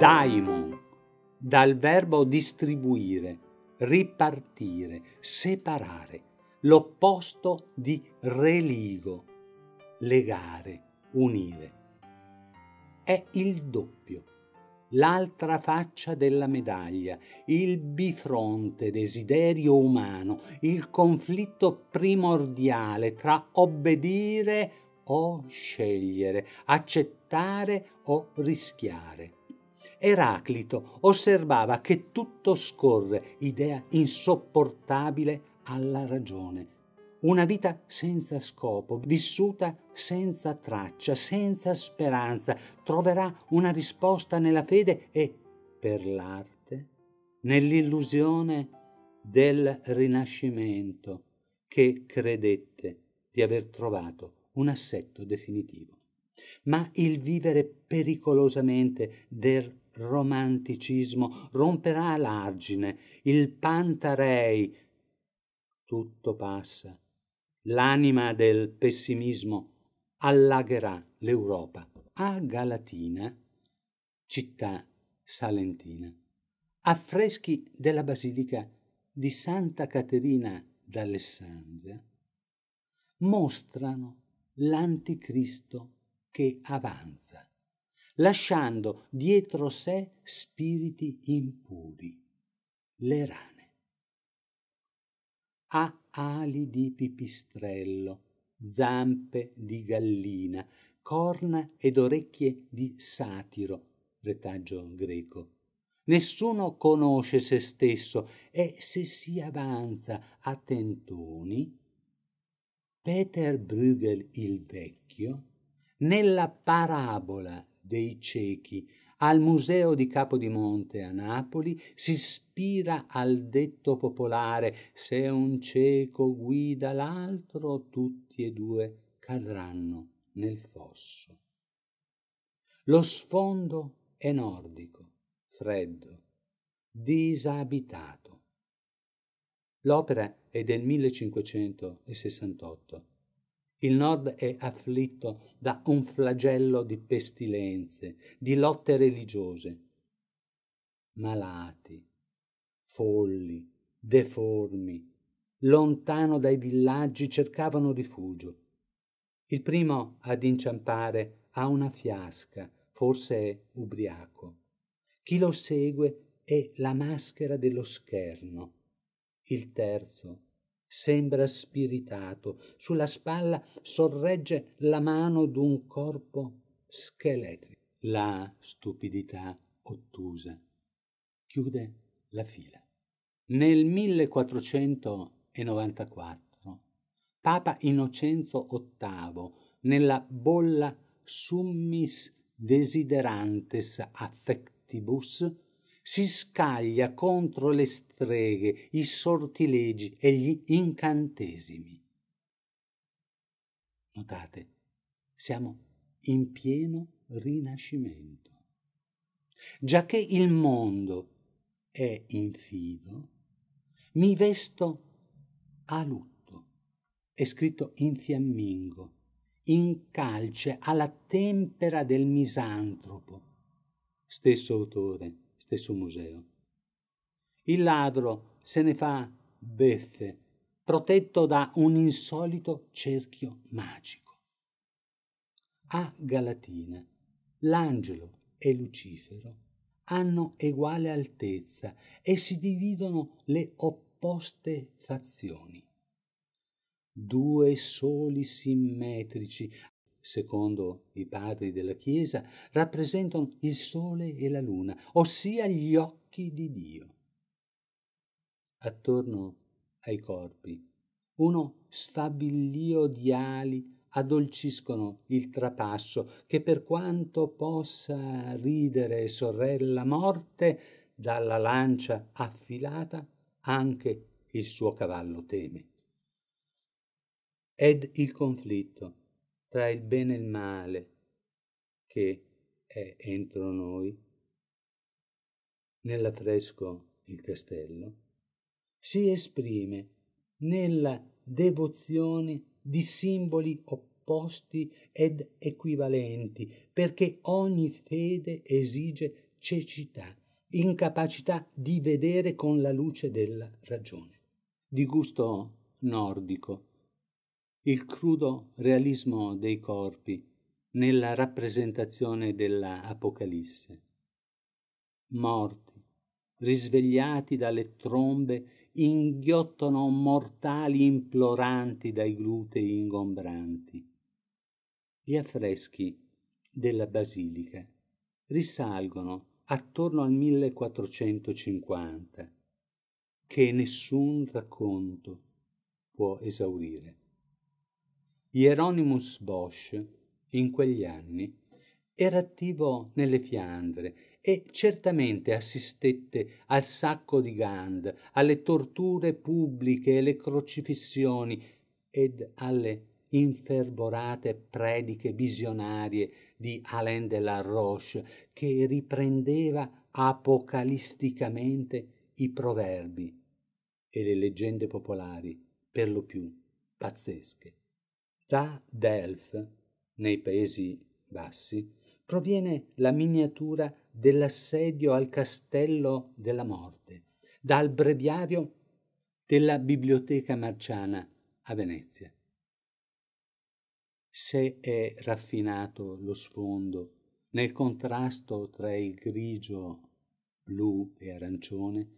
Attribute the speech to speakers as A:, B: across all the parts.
A: daimon, dal verbo distribuire, ripartire, separare, l'opposto di religo, legare, unire. È il doppio, l'altra faccia della medaglia, il bifronte desiderio umano, il conflitto primordiale tra obbedire o scegliere, accettare o rischiare Eraclito osservava che tutto scorre, idea insopportabile alla ragione. Una vita senza scopo, vissuta senza traccia, senza speranza, troverà una risposta nella fede e, per l'arte, nell'illusione del rinascimento che credette di aver trovato un assetto definitivo. Ma il vivere pericolosamente del romanticismo romperà l'argine, il pantarei. Tutto passa. L'anima del pessimismo allagherà l'Europa a Galatina, città salentina. Affreschi della basilica di Santa Caterina d'Alessandria mostrano l'anticristo che avanza lasciando dietro sé spiriti impuri, le rane. Ha ali di pipistrello, zampe di gallina, corna ed orecchie di satiro, retaggio greco. Nessuno conosce se stesso e se si avanza a tentoni, Peter Bruegel il vecchio, nella parabola dei ciechi, al Museo di Capodimonte a Napoli si ispira al detto popolare se un cieco guida l'altro tutti e due cadranno nel fosso. Lo sfondo è nordico, freddo, disabitato. L'opera è del 1568 il nord è afflitto da un flagello di pestilenze, di lotte religiose. Malati, folli, deformi, lontano dai villaggi cercavano rifugio. Il primo ad inciampare ha una fiasca, forse è ubriaco. Chi lo segue è la maschera dello scherno. Il terzo sembra spiritato, sulla spalla sorregge la mano d'un corpo scheletrico. La stupidità ottusa chiude la fila. Nel 1494 Papa Innocenzo VIII, nella bolla Summis Desiderantes Affectibus, si scaglia contro le streghe, i sortilegi e gli incantesimi. Notate, siamo in pieno rinascimento. Giacché il mondo è infido, mi vesto a lutto, è scritto in fiammingo, in calce alla tempera del misantropo, stesso autore stesso museo. Il ladro se ne fa beffe, protetto da un insolito cerchio magico. A Galatina, l'angelo e Lucifero hanno uguale altezza e si dividono le opposte fazioni due soli simmetrici secondo i padri della Chiesa, rappresentano il sole e la luna, ossia gli occhi di Dio. Attorno ai corpi, uno sfabillio di ali addolciscono il trapasso che per quanto possa ridere sorella morte, dalla lancia affilata anche il suo cavallo teme. Ed il conflitto tra il bene e il male che è entro noi, nell'affresco Il castello, si esprime nella devozione di simboli opposti ed equivalenti, perché ogni fede esige cecità, incapacità di vedere con la luce della ragione. Di gusto nordico, il crudo realismo dei corpi nella rappresentazione dell'Apocalisse. Morti, risvegliati dalle trombe, inghiottono mortali imploranti dai glutei ingombranti. Gli affreschi della basilica risalgono attorno al 1450, che nessun racconto può esaurire. Hieronymus Bosch, in quegli anni, era attivo nelle Fiandre e certamente assistette al sacco di Gand, alle torture pubbliche, e le crocifissioni ed alle infervorate prediche visionarie di Alain de la Roche, che riprendeva apocalisticamente i proverbi e le leggende popolari, per lo più pazzesche. Da Delft, nei Paesi Bassi, proviene la miniatura dell'assedio al castello della morte, dal breviario della biblioteca marciana a Venezia. Se è raffinato lo sfondo nel contrasto tra il grigio, blu e arancione,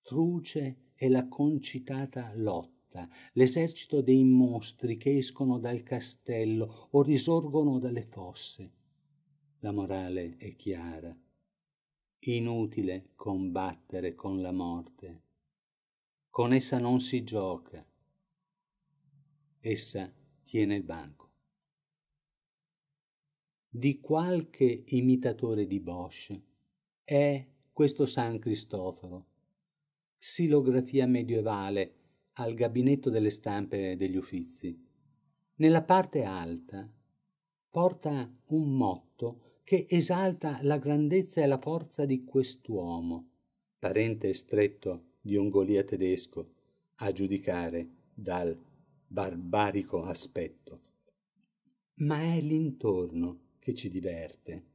A: truce è la concitata lotta lotta, l'esercito dei mostri che escono dal castello o risorgono dalle fosse. La morale è chiara. Inutile combattere con la morte. Con essa non si gioca. Essa tiene il banco. Di qualche imitatore di Bosch è questo San Cristoforo, xilografia medievale al gabinetto delle stampe degli uffizi. Nella parte alta porta un motto che esalta la grandezza e la forza di quest'uomo, parente stretto di un Golia tedesco, a giudicare dal barbarico aspetto. Ma è l'intorno che ci diverte.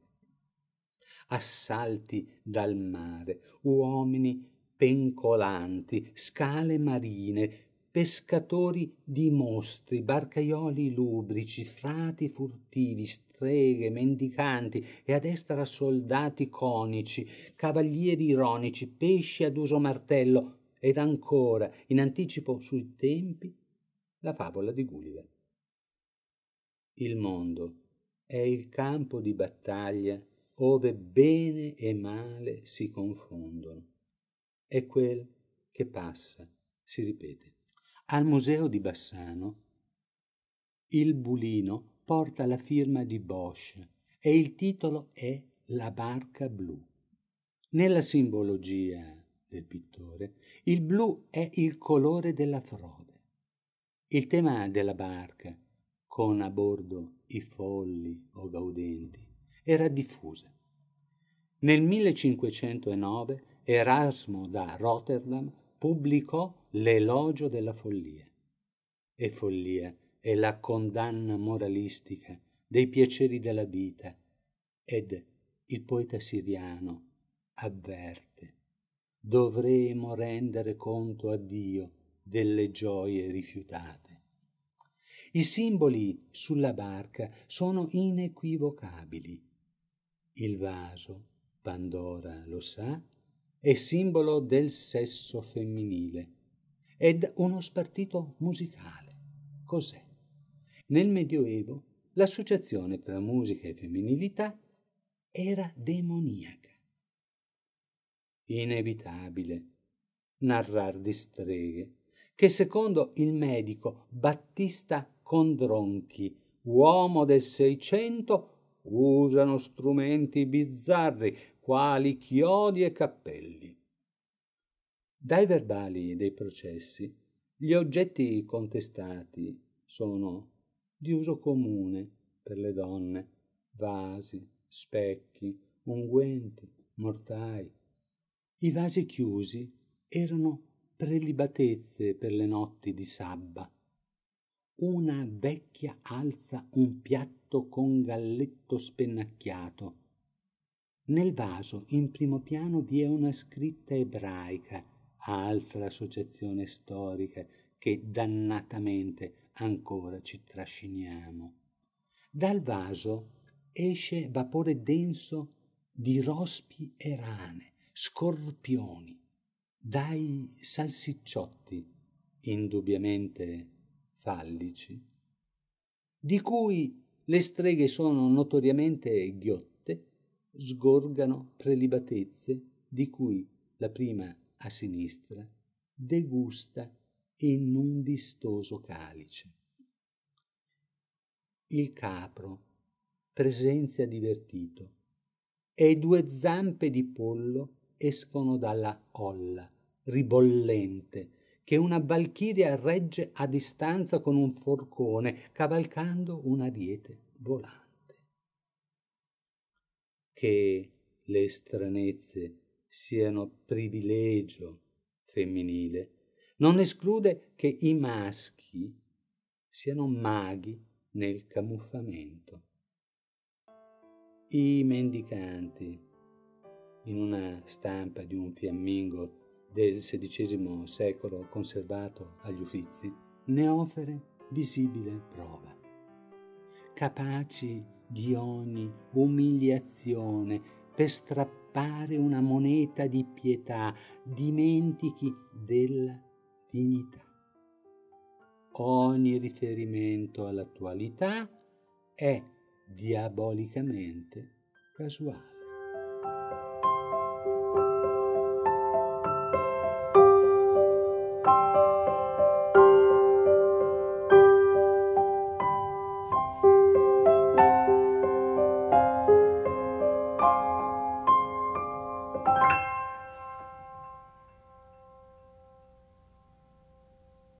A: Assalti dal mare, uomini pencolanti, scale marine, pescatori di mostri, barcaioli lubrici, frati furtivi, streghe, mendicanti e a destra soldati conici, cavalieri ironici, pesci ad uso martello ed ancora, in anticipo sui tempi, la favola di Gulliver. Il mondo è il campo di battaglia ove bene e male si confondono è quel che passa, si ripete. Al museo di Bassano il bulino porta la firma di Bosch e il titolo è La barca blu. Nella simbologia del pittore, il blu è il colore della frode. Il tema della barca, con a bordo i folli o gaudenti, era diffusa. Nel 1509 Erasmo da Rotterdam pubblicò l'elogio della follia. E follia è la condanna moralistica dei piaceri della vita ed il poeta siriano avverte dovremo rendere conto a Dio delle gioie rifiutate. I simboli sulla barca sono inequivocabili. Il vaso, Pandora lo sa, e simbolo del sesso femminile, ed uno spartito musicale. Cos'è? Nel Medioevo l'associazione tra musica e femminilità era demoniaca. Inevitabile narrar di streghe, che secondo il medico Battista Condronchi, uomo del Seicento, usano strumenti bizzarri, quali chiodi e cappelli. Dai verbali dei processi, gli oggetti contestati sono di uso comune per le donne, vasi, specchi, unguenti, mortai. I vasi chiusi erano prelibatezze per le notti di sabba. Una vecchia alza un piatto con galletto spennacchiato nel vaso, in primo piano, vi è una scritta ebraica, altra associazione storica che dannatamente ancora ci trasciniamo. Dal vaso esce vapore denso di rospi e rane, scorpioni, dai salsicciotti, indubbiamente fallici, di cui le streghe sono notoriamente ghiotte sgorgano prelibatezze di cui la prima a sinistra degusta in un vistoso calice. Il capro, presenza divertito, e due zampe di pollo escono dalla olla, ribollente, che una valchiria regge a distanza con un forcone, cavalcando un ariete volante che le stranezze siano privilegio femminile, non esclude che i maschi siano maghi nel camuffamento. I mendicanti, in una stampa di un fiammingo del XVI secolo conservato agli Uffizi, ne offre visibile prova. Capaci di ogni umiliazione per strappare una moneta di pietà, dimentichi della dignità. Ogni riferimento all'attualità è diabolicamente casuale.